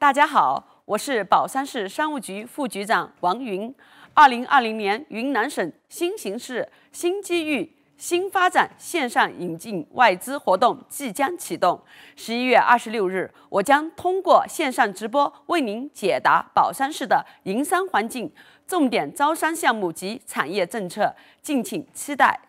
大家好，我是保山市商务局副局长王云。二零二零年云南省新形势、新机遇、新发展线上引进外资活动即将启动。十一月二十六日，我将通过线上直播为您解答保山市的营商环境、重点招商项目及产业政策，敬请期待。